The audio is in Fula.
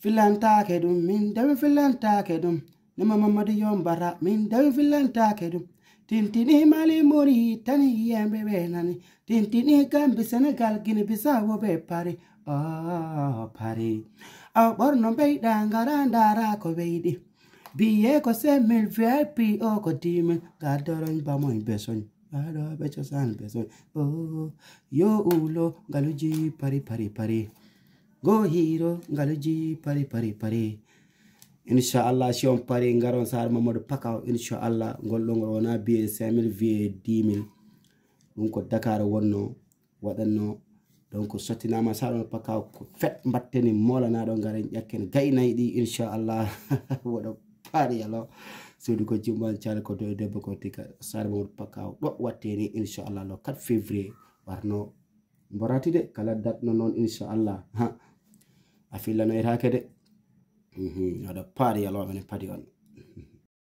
filanta kedum min dawi filanta kedum nima mamadu yombara min dawi filanta kedum tintini mali mori tani yembe be nani tintini gambi senegal gini bisawo be pari oh pari aw borno be dangara ndara ko beidi biye ko se mil vip o ko dimin gadoron bamoy besoñ gado becho san besoñ oh yo ulo galuji pari pari pari gohiro ngaloji pari pari pari inchallah si on pari ngaron sare mamadou pakaw inchallah ngolɗongol wona biye cinmille vie dixmille ɗum ko dakar wonno waɗanno donc sottinama saɗon pakaw ko fet mbatteni molanaɗo garen ƴakken gaynayi ɗi inchallah woɗo pari alo sodi ko jimman thiale ko doe debbo ko tika sare mamadou pakaw ɗo watteni inchallah lo 4 février warno mboratide kala datno noon inchallah a fillano etakede uhuh, aɗa paari yalomene paadi on